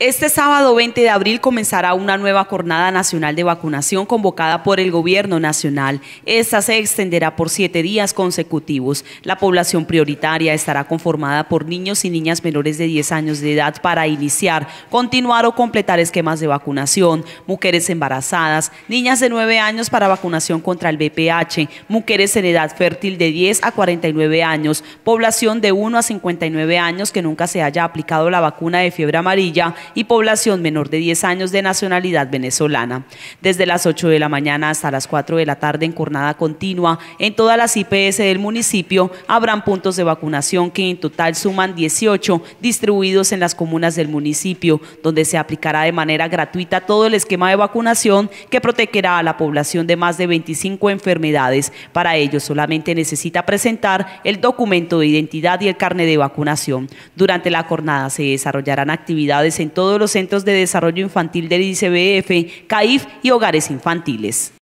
Este sábado 20 de abril comenzará una nueva jornada nacional de vacunación convocada por el Gobierno Nacional. Esta se extenderá por siete días consecutivos. La población prioritaria estará conformada por niños y niñas menores de 10 años de edad para iniciar, continuar o completar esquemas de vacunación, mujeres embarazadas, niñas de 9 años para vacunación contra el VPH, mujeres en edad fértil de 10 a 49 años, población de 1 a 59 años que nunca se haya aplicado la vacuna de fiebre amarilla, y población menor de 10 años de nacionalidad venezolana. Desde las 8 de la mañana hasta las 4 de la tarde en jornada continua, en todas las IPS del municipio habrán puntos de vacunación que en total suman 18 distribuidos en las comunas del municipio, donde se aplicará de manera gratuita todo el esquema de vacunación que protegerá a la población de más de 25 enfermedades. Para ello solamente necesita presentar el documento de identidad y el carnet de vacunación. Durante la jornada se desarrollarán actividades en todos los centros de desarrollo infantil del ICBF, CAIF y hogares infantiles.